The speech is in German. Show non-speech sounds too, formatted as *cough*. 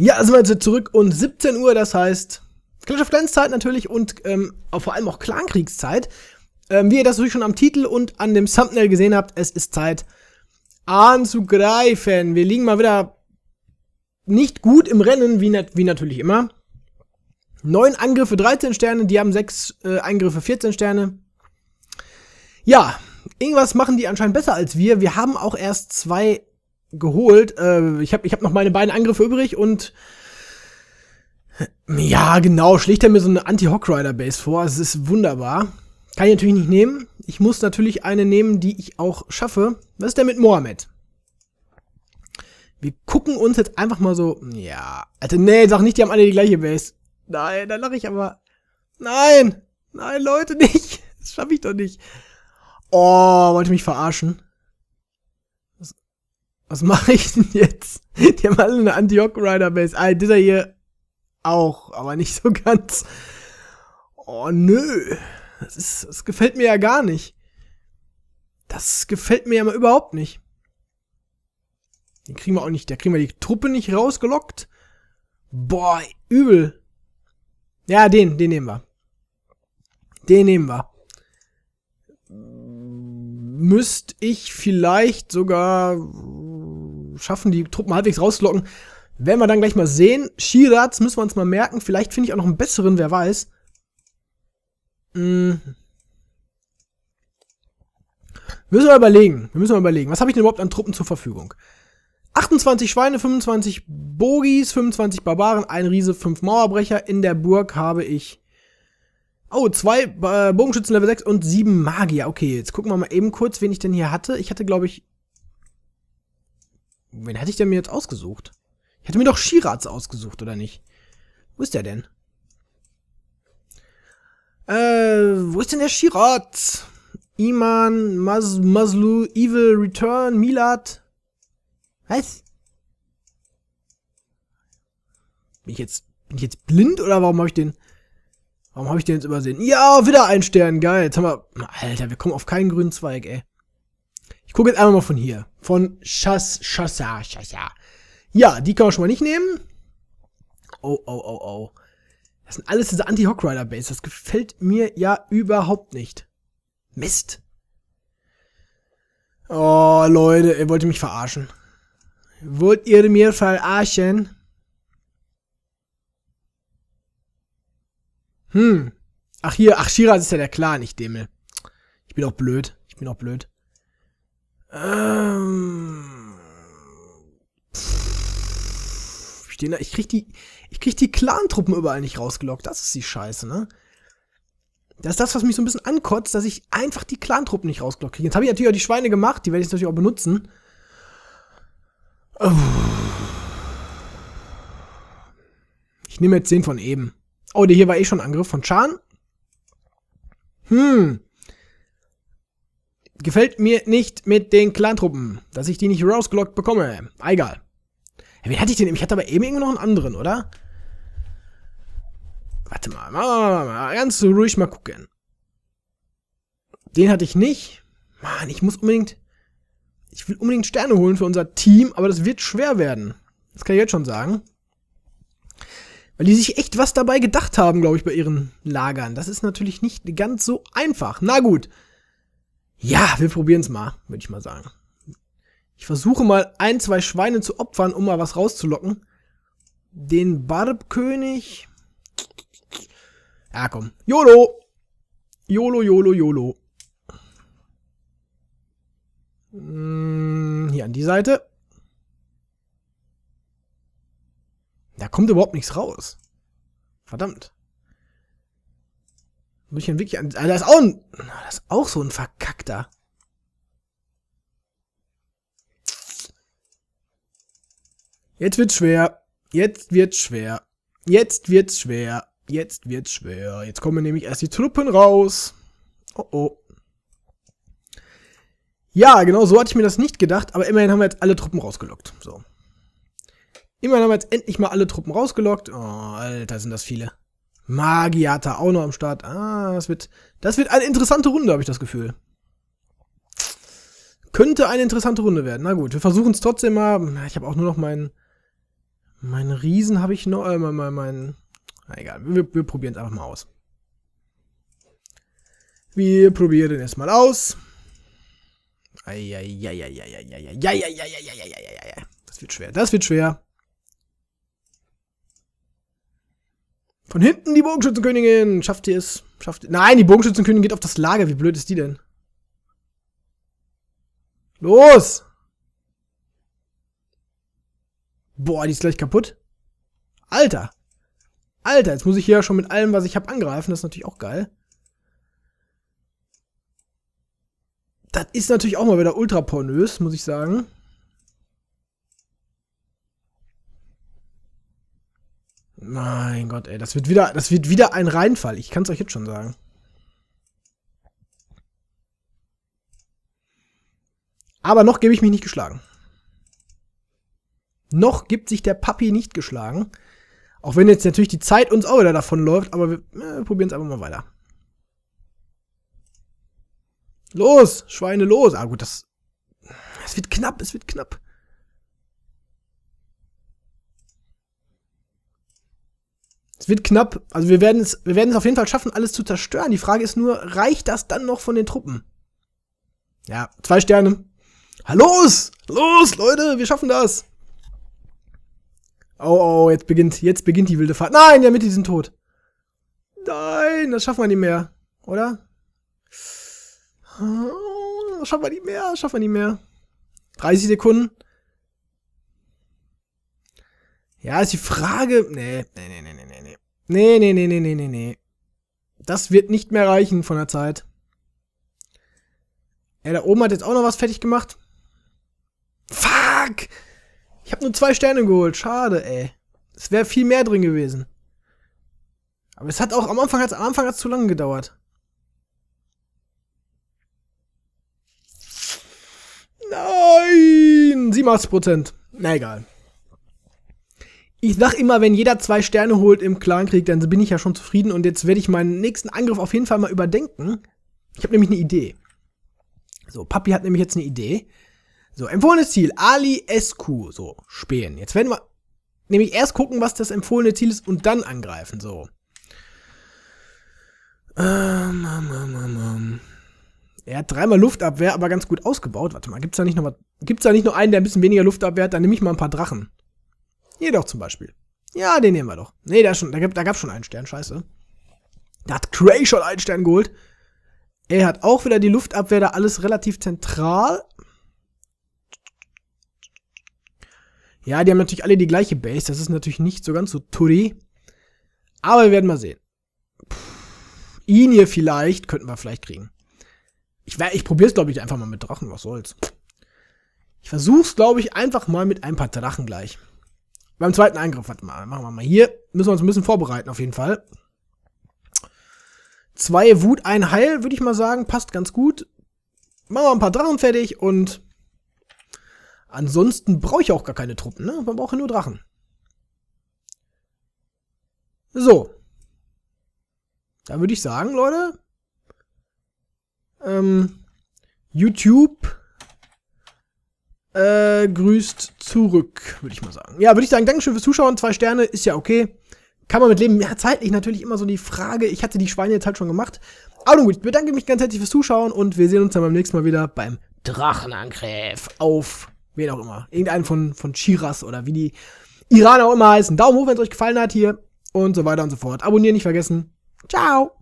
Ja, sind wir jetzt zurück und 17 Uhr, das heißt Clash of Clans Zeit natürlich und ähm, vor allem auch Clankriegszeit. Ähm, wie ihr das natürlich schon am Titel und an dem Thumbnail gesehen habt, es ist Zeit anzugreifen. Wir liegen mal wieder nicht gut im Rennen, wie, nat wie natürlich immer. 9 Angriffe 13 Sterne, die haben 6 äh, Angriffe 14 Sterne. Ja, irgendwas machen die anscheinend besser als wir. Wir haben auch erst zwei geholt. Äh, ich habe ich hab noch meine beiden Angriffe übrig und ja, genau, schlägt er mir so eine Anti-Hawk-Rider-Base vor. Es ist wunderbar. Kann ich natürlich nicht nehmen. Ich muss natürlich eine nehmen, die ich auch schaffe. Was ist denn mit Mohammed? Wir gucken uns jetzt einfach mal so. Ja. Alter, also, nee, sag nicht, die haben alle die gleiche Base. Nein, da lache ich aber. Nein! Nein, Leute, nicht! *laughs* Das schaffe ich doch nicht. Oh, wollte mich verarschen. Was mache ich denn jetzt? Die haben alle eine Antioch-Rider-Base. Ah, dieser hier auch, aber nicht so ganz. Oh, nö. Das, ist, das gefällt mir ja gar nicht. Das gefällt mir ja mal überhaupt nicht. Den kriegen wir auch nicht, da kriegen wir die Truppe nicht rausgelockt. Boah, übel. Ja, den, den nehmen wir. Den nehmen wir. Müsste ich vielleicht sogar schaffen, die Truppen halbwegs rauszulocken. Werden wir dann gleich mal sehen. Shiraz müssen wir uns mal merken. Vielleicht finde ich auch noch einen besseren, wer weiß. Hm. Müssen wir überlegen. Wir müssen mal überlegen. Was habe ich denn überhaupt an Truppen zur Verfügung? 28 Schweine, 25 Bogis, 25 Barbaren, ein Riese, 5 Mauerbrecher. In der Burg habe ich. Oh, zwei äh, Bogenschützen Level 6 und sieben Magier. Okay, jetzt gucken wir mal eben kurz, wen ich denn hier hatte. Ich hatte, glaube ich, Wen hätte ich denn mir jetzt ausgesucht? Ich hätte mir doch Shiraz ausgesucht, oder nicht? Wo ist der denn? Äh, wo ist denn der Shiraz? Iman, Mas Maslu, Evil, Return, Milad. Was? Bin ich jetzt, bin ich jetzt blind oder warum habe ich den, warum habe ich den jetzt übersehen? Ja, wieder ein Stern, geil. Jetzt haben wir, Alter, wir kommen auf keinen grünen Zweig, ey gucke jetzt einmal mal von hier. Von Chass, Chassa, Chassa. Ja, die kann man schon mal nicht nehmen. Oh, oh, oh, oh. Das sind alles diese Anti-Hockrider-Base. Das gefällt mir ja überhaupt nicht. Mist. Oh, Leute, ihr wollt mich verarschen. Wollt ihr mir verarschen? Hm. Ach hier, ach Shiraz ist ja der Clan, nicht Demel. Ich bin auch blöd. Ich bin auch blöd. Ähm, pff, stehen da, ich krieg die, ich krieg die Clan-Truppen überall nicht rausgelockt. Das ist die Scheiße, ne? Das ist das, was mich so ein bisschen ankotzt, dass ich einfach die Clan-Truppen nicht rausgelockt kriege. Jetzt habe ich natürlich auch die Schweine gemacht, die werde ich natürlich auch benutzen. Ich nehme jetzt den von eben. Oh, der hier war eh schon Angriff von Chan. Hm. Gefällt mir nicht mit den Clantruppen, dass ich die nicht rausgelockt bekomme. Egal. Hey, wen hatte ich denn eben? Ich hatte aber eben irgendwo noch einen anderen, oder? Warte mal, mal, mal, mal, ganz ruhig mal gucken. Den hatte ich nicht. Mann, ich muss unbedingt... Ich will unbedingt Sterne holen für unser Team, aber das wird schwer werden. Das kann ich jetzt schon sagen. Weil die sich echt was dabei gedacht haben, glaube ich, bei ihren Lagern. Das ist natürlich nicht ganz so einfach. Na gut. Ja, wir probieren es mal, würde ich mal sagen. Ich versuche mal ein, zwei Schweine zu opfern, um mal was rauszulocken. Den Barbkönig. Ja, komm. YOLO! YOLO, YOLO, YOLO. Hm, hier an die Seite. Da kommt überhaupt nichts raus. Verdammt. Muss ich München wirklich. Also ah, das, ist auch ein, ah, das ist auch so ein verkackter. Jetzt wird's schwer. Jetzt wird's schwer. Jetzt wird's schwer. Jetzt wird's schwer. Jetzt kommen nämlich erst die Truppen raus. Oh oh. Ja, genau, so hatte ich mir das nicht gedacht, aber immerhin haben wir jetzt alle Truppen rausgelockt. So. Immerhin haben wir jetzt endlich mal alle Truppen rausgelockt. Oh, Alter, sind das viele. Magiata auch noch am Start. Ah, das wird, das wird eine interessante Runde, habe ich das Gefühl. Könnte eine interessante Runde werden. Na gut, wir versuchen es trotzdem mal. Ich habe auch nur noch meinen, meinen Riesen habe ich noch, äh, meinen, mein, na egal, wir, wir probieren es einfach mal aus. Wir probieren es mal aus. Das wird schwer, das wird schwer. Von hinten die Bogenschützenkönigin. Schafft ihr es? Schafft ihr? Nein, die Bogenschützenkönigin geht auf das Lager. Wie blöd ist die denn? Los! Boah, die ist gleich kaputt. Alter. Alter, jetzt muss ich hier schon mit allem, was ich habe, angreifen. Das ist natürlich auch geil. Das ist natürlich auch mal wieder ultra pornös, muss ich sagen. Mein Gott, ey, das wird wieder, das wird wieder ein Reinfall. Ich kann es euch jetzt schon sagen. Aber noch gebe ich mich nicht geschlagen. Noch gibt sich der Papi nicht geschlagen. Auch wenn jetzt natürlich die Zeit uns auch wieder davon läuft, aber wir äh, probieren es einfach mal weiter. Los, Schweine, los. Ah gut, das, es wird knapp, es wird knapp. wird knapp. Also wir werden es, wir werden es auf jeden Fall schaffen, alles zu zerstören. Die Frage ist nur, reicht das dann noch von den Truppen? Ja, zwei Sterne. Los! Los, Leute, wir schaffen das! Oh, oh, jetzt beginnt, jetzt beginnt die wilde Fahrt. Nein, der Mitte, sind tot. Nein, das schaffen wir nicht mehr, oder? Das ah, schaffen wir nicht mehr, das schaffen wir nicht mehr. 30 Sekunden. Ja, ist die Frage. Nee, nee, nee, nee. Nee, nee, nee, nee, nee, nee, nee. Das wird nicht mehr reichen von der Zeit. Er da oben hat jetzt auch noch was fertig gemacht. Fuck! Ich habe nur zwei Sterne geholt. Schade, ey. Es wäre viel mehr drin gewesen. Aber es hat auch am Anfang, am Anfang zu lange gedauert. Nein! 87 Na egal ich sag immer, wenn jeder zwei Sterne holt im Clankrieg, dann bin ich ja schon zufrieden und jetzt werde ich meinen nächsten Angriff auf jeden Fall mal überdenken. Ich habe nämlich eine Idee. So, Papi hat nämlich jetzt eine Idee. So, empfohlenes Ziel, Ali SQ, so, spähen. Jetzt werden wir nämlich erst gucken, was das empfohlene Ziel ist und dann angreifen, so. Ähm, ähm, ähm, ähm, ähm. Er hat dreimal Luftabwehr, aber ganz gut ausgebaut. Warte mal, gibt's da nicht noch was? Gibt's da nicht noch einen, der ein bisschen weniger Luftabwehr hat? Dann nehme ich mal ein paar Drachen. Hier doch zum Beispiel. Ja, den nehmen wir doch. Nee, da, schon, da, da gab es schon einen Stern, scheiße. Da hat Cray schon einen Stern geholt. Er hat auch wieder die Luftabwehr, da alles relativ zentral. Ja, die haben natürlich alle die gleiche Base. Das ist natürlich nicht so ganz so tuddy. Aber wir werden mal sehen. ihn hier vielleicht könnten wir vielleicht kriegen. Ich, ich probiere es, glaube ich, einfach mal mit Drachen. Was soll's. Ich versuche es, glaube ich, einfach mal mit ein paar Drachen gleich. Beim zweiten Angriff, warte mal, machen wir mal hier. Müssen wir uns ein bisschen vorbereiten auf jeden Fall. Zwei Wut, ein Heil, würde ich mal sagen, passt ganz gut. Machen wir ein paar Drachen fertig und ansonsten brauche ich auch gar keine Truppen, ne? Man braucht ja nur Drachen. So. Da würde ich sagen, Leute, ähm, YouTube äh, grüßt zurück, würde ich mal sagen. Ja, würde ich sagen, Dankeschön fürs Zuschauen. Zwei Sterne ist ja okay. Kann man mit leben. Ja, zeitlich natürlich immer so die Frage. Ich hatte die Schweine jetzt halt schon gemacht. Aber gut, ich bedanke mich ganz herzlich fürs Zuschauen und wir sehen uns dann beim nächsten Mal wieder beim Drachenangriff auf wen auch immer. Irgendeinen von, von Shiras oder wie die Iraner auch immer heißen. Daumen hoch, wenn es euch gefallen hat hier und so weiter und so fort. Abonnieren nicht vergessen. Ciao!